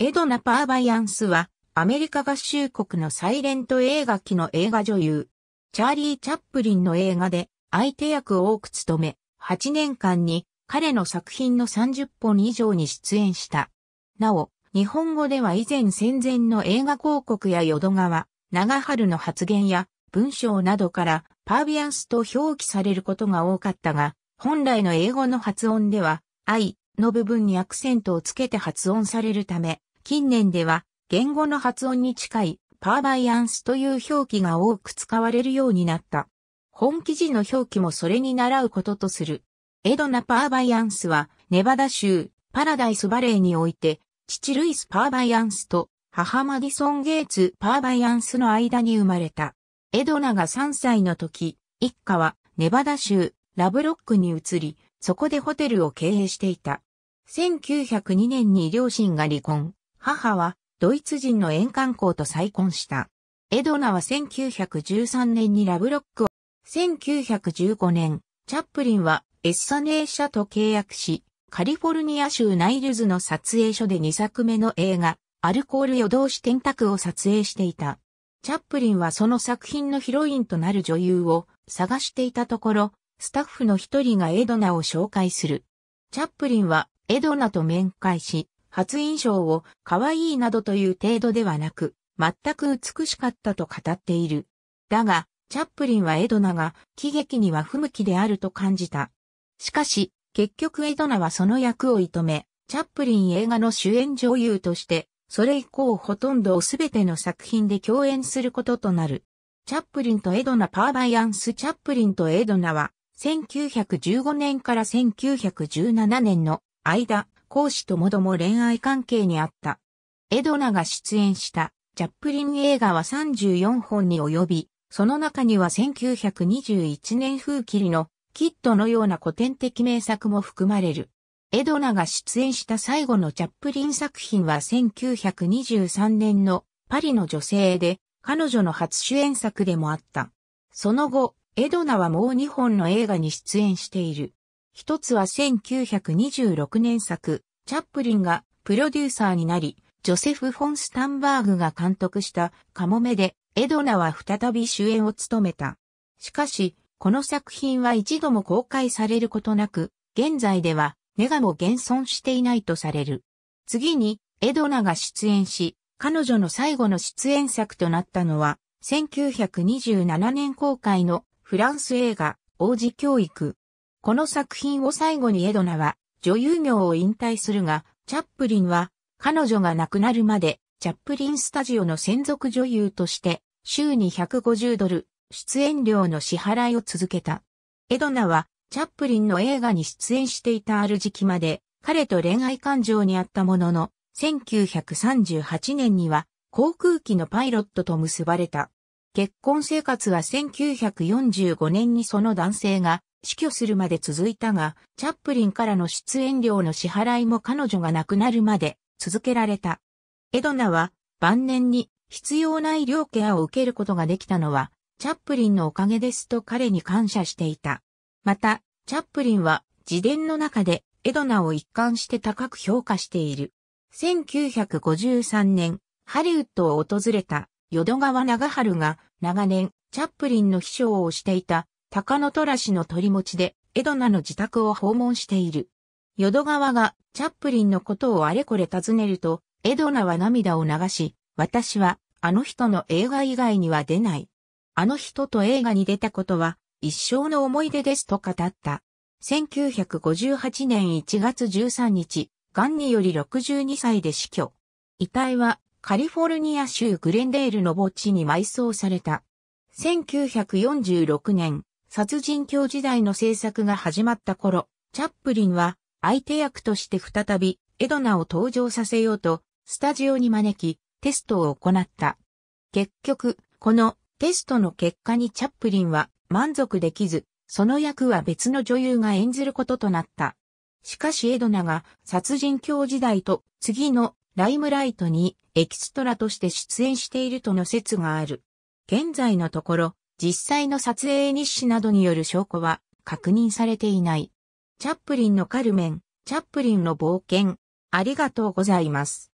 エドナ・パーバイアンスは、アメリカ合衆国のサイレント映画機の映画女優、チャーリー・チャップリンの映画で相手役を多く務め、8年間に彼の作品の30本以上に出演した。なお、日本語では以前戦前の映画広告や淀川、長春の発言や文章などからパービアンスと表記されることが多かったが、本来の英語の発音では、愛、の部分にアクセントをつけて発音されるため、近年では言語の発音に近いパーバイアンスという表記が多く使われるようになった。本記事の表記もそれに倣うこととする。エドナ・パーバイアンスは、ネバダ州、パラダイスバレーにおいて、父ルイス・パーバイアンスと母マディソン・ゲイツ・パーバイアンスの間に生まれた。エドナが3歳の時、一家はネバダ州ラブロックに移り、そこでホテルを経営していた。1902年に両親が離婚。母はドイツ人の沿岸校と再婚した。エドナは1913年にラブロックを、1915年、チャップリンはエッサネー社と契約し、カリフォルニア州ナイルズの撮影所で2作目の映画、アルコール夜通し天卓を撮影していた。チャップリンはその作品のヒロインとなる女優を探していたところ、スタッフの一人がエドナを紹介する。チャップリンはエドナと面会し、初印象を可愛いなどという程度ではなく、全く美しかったと語っている。だが、チャップリンはエドナが喜劇には不向きであると感じた。しかし、結局エドナはその役を射止め、チャップリン映画の主演女優として、それ以降ほとんどをすべての作品で共演することとなる。チャップリンとエドナ・パーバイアンス・チャップリンとエドナは、1915年から1917年の間、講師ともども恋愛関係にあった。エドナが出演したチャップリン映画は34本に及び、その中には1921年風切りのキッドのような古典的名作も含まれる。エドナが出演した最後のチャップリン作品は1923年のパリの女性で、彼女の初主演作でもあった。その後、エドナはもう2本の映画に出演している。一つは1926年作、チャップリンがプロデューサーになり、ジョセフ・フォン・スタンバーグが監督したカモメで、エドナは再び主演を務めた。しかし、この作品は一度も公開されることなく、現在ではネガも現存していないとされる。次に、エドナが出演し、彼女の最後の出演作となったのは、1927年公開のフランス映画、王子教育。この作品を最後にエドナは女優業を引退するが、チャップリンは彼女が亡くなるまでチャップリンスタジオの専属女優として週に150ドル出演料の支払いを続けた。エドナはチャップリンの映画に出演していたある時期まで彼と恋愛感情にあったものの、1938年には航空機のパイロットと結ばれた。結婚生活は1945年にその男性が死去するまで続いたが、チャップリンからの出演料の支払いも彼女が亡くなるまで続けられた。エドナは晩年に必要な医療ケアを受けることができたのは、チャップリンのおかげですと彼に感謝していた。また、チャップリンは自伝の中でエドナを一貫して高く評価している。1953年、ハリウッドを訪れた淀川長春が長年チャップリンの秘書をしていた高野虎氏の取り持ちで、エドナの自宅を訪問している。淀川がチャップリンのことをあれこれ尋ねると、エドナは涙を流し、私はあの人の映画以外には出ない。あの人と映画に出たことは一生の思い出ですと語った。1958年1月13日、癌により62歳で死去。遺体はカリフォルニア州グレンデールの墓地に埋葬された。1946年、殺人狂時代の制作が始まった頃、チャップリンは相手役として再びエドナを登場させようと、スタジオに招き、テストを行った。結局、このテストの結果にチャップリンは満足できず、その役は別の女優が演ずることとなった。しかしエドナが殺人狂時代と次のライムライトにエキストラとして出演しているとの説がある。現在のところ、実際の撮影日誌などによる証拠は確認されていない。チャップリンのカルメン、チャップリンの冒険、ありがとうございます。